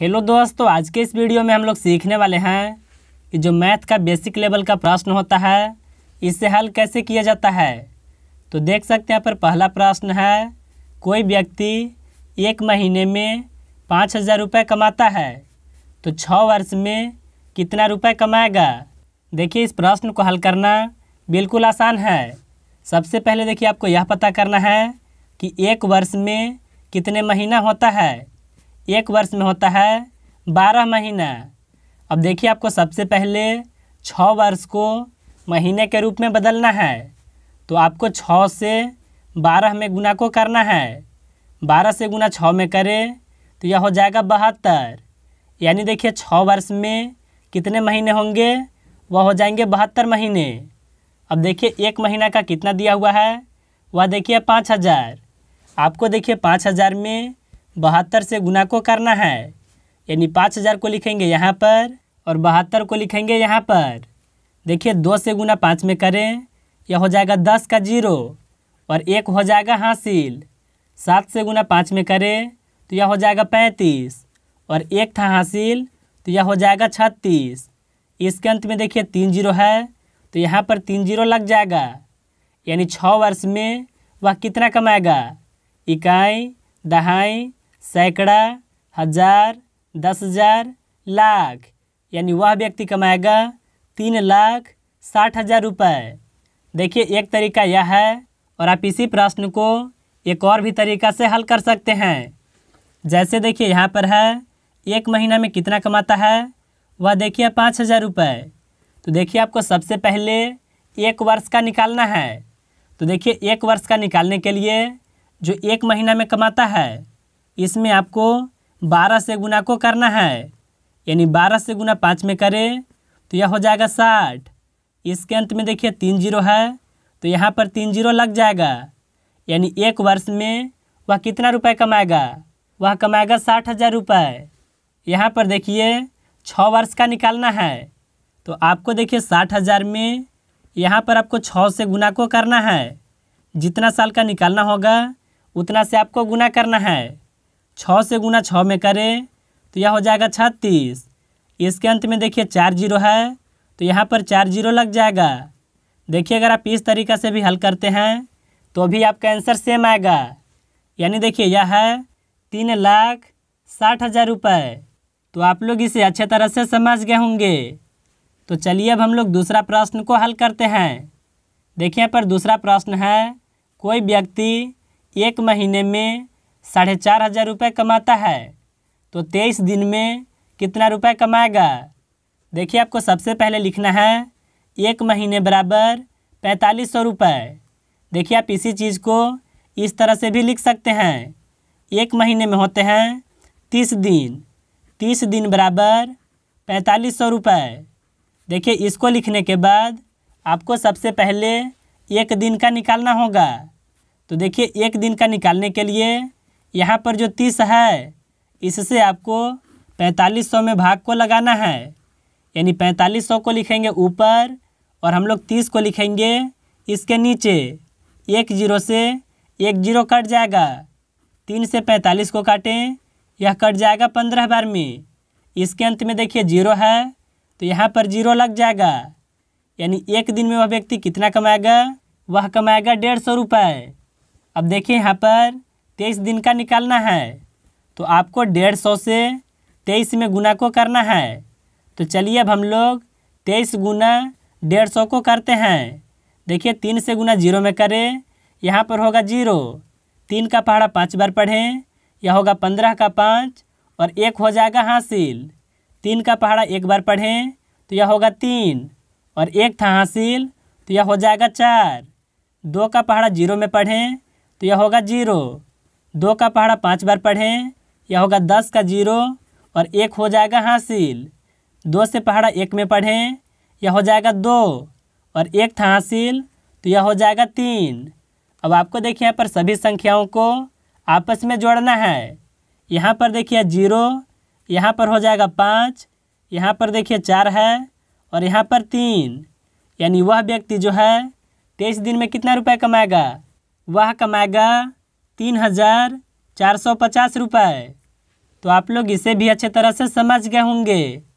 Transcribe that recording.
hello दोस्तों तो आज के इस वीडियो में हम लोग सीखने वाले हैं कि जो मैथ का बेसिक लेवल का प्रश्न होता है इसे हल कैसे किया जाता है तो देख सकते हैं यहाँ पर पहला प्रश्न है कोई व्यक्ति एक महीने में पाँच हज़ार रुपये कमाता है तो छः वर्ष में कितना रुपये कमाएगा देखिए इस प्रश्न को हल करना बिल्कुल आसान है सबसे पहले देखिए आपको यह पता करना है कि एक वर्ष में कितने महीना होता है एक वर्ष में होता है बारह महीना अब देखिए आपको सबसे पहले छः वर्ष को महीने के रूप में बदलना है तो आपको छः से बारह में गुना को करना है बारह से गुना छः में करें तो यह हो जाएगा बहत्तर यानी देखिए छः वर्ष में कितने महीने होंगे वह हो जाएंगे बहत्तर महीने अब देखिए एक महीना का कितना दिया हुआ है वह देखिए पाँच हज़ार आपको देखिए पाँच हज़ार में बहत्तर से गुना को करना है यानी पाँच हज़ार को लिखेंगे यहाँ पर और बहत्तर को लिखेंगे यहाँ पर देखिए दो से गुना पाँच में करें यह हो जाएगा दस का जीरो और एक हो जाएगा हासिल सात से गुना पाँच में करें तो यह हो जाएगा पैंतीस और एक था हासिल तो यह हो जाएगा छत्तीस इसके अंत में देखिए तीन जीरो है तो यहाँ पर तीन जीरो लग जाएगा यानी छः वर्ष में वह कितना कमाएगा इकाई दहाई सैकड़ा हजार दस हजार लाख यानी वह व्यक्ति कमाएगा तीन लाख साठ हज़ार रुपये देखिए एक तरीका यह है और आप इसी प्रश्न को एक और भी तरीका से हल कर सकते हैं जैसे देखिए यहाँ पर है एक महीना में कितना कमाता है वह देखिए पाँच हज़ार रुपये तो देखिए आपको सबसे पहले एक वर्ष का निकालना है तो देखिए एक वर्ष का निकालने के लिए जो एक महीना में कमाता है इसमें आपको बारह से गुना को करना है यानी बारह से गुना पाँच में करें तो यह हो जाएगा साठ इसके अंत में देखिए तीन जीरो है तो यहाँ पर तीन जीरो लग जाएगा यानी एक वर्ष में वह कितना रुपए कमाएगा वह कमाएगा साठ हज़ार रुपये यहाँ पर देखिए छः वर्ष का निकालना है तो आपको देखिए साठ हज़ार में यहाँ पर आपको छः से गुना को करना है जितना साल का निकालना होगा उतना से आपको गुना करना है छः से गुना छः में करें तो यह हो जाएगा छत्तीस इसके अंत में देखिए चार जीरो है तो यहाँ पर चार जीरो लग जाएगा देखिए अगर आप इस तरीका से भी हल करते हैं तो भी आपका आंसर सेम आएगा यानी देखिए यह है तीन लाख साठ हज़ार रुपये तो आप लोग इसे अच्छे तरह से समझ गए होंगे तो चलिए अब हम लोग दूसरा प्रश्न को हल करते हैं देखिए यहाँ पर दूसरा प्रश्न है कोई व्यक्ति एक महीने में साढ़े चार हज़ार रुपये कमाता है तो तेईस दिन में कितना रुपए कमाएगा देखिए आपको सबसे पहले लिखना है एक महीने बराबर पैंतालीस सौ रुपये देखिए आप इसी चीज़ को इस तरह से भी लिख सकते हैं एक महीने में होते हैं तीस दिन तीस दिन बराबर पैंतालीस सौ रुपये देखिए इसको लिखने के बाद आपको सबसे पहले एक दिन का निकालना होगा तो देखिए एक दिन का निकालने के लिए यहाँ पर जो तीस है इससे आपको पैंतालीस सौ में भाग को लगाना है यानी पैंतालीस सौ को लिखेंगे ऊपर और हम लोग तीस को लिखेंगे इसके नीचे एक जीरो से एक जीरो कट जाएगा तीन से पैंतालीस को काटें यह कट जाएगा पंद्रह बार में इसके अंत में देखिए जीरो है तो यहाँ पर जीरो लग जाएगा यानी एक दिन में वह व्यक्ति कितना कमाएगा वह कमाएगा डेढ़ सौ रुपये अब देखिए यहाँ पर तेईस दिन का निकालना है तो आपको डेढ़ सौ से तेईस में गुना को करना है तो चलिए अब हम लोग तेईस गुना डेढ़ सौ को करते हैं देखिए तीन से गुना जीरो में करें यहाँ पर होगा जीरो तीन का पहाड़ा पाँच बार पढ़ें यह होगा पंद्रह का पाँच और एक हो जाएगा हासिल तीन का पहाड़ा एक बार पढ़ें तो यह होगा तीन और एक था हासिल तो यह हो जाएगा चार दो का पहाड़ा जीरो में पढ़ें तो यह होगा जीरो दो का पहाड़ा पाँच बार पढ़ें यह होगा दस का जीरो और एक हो जाएगा हासिल दो से पहाड़ा एक में पढ़ें यह हो जाएगा दो और एक था हासिल तो यह हो जाएगा तीन अब आपको देखिए यहाँ पर सभी संख्याओं को आपस में जोड़ना है यहाँ पर देखिए जीरो यहाँ पर हो जाएगा पाँच यहाँ पर देखिए चार है और यहाँ पर तीन यानी वह व्यक्ति जो है तेईस दिन में कितना रुपए कमाएगा वह कमाएगा तीन हज़ार चार सौ पचास रुपये तो आप लोग इसे भी अच्छे तरह से समझ गए होंगे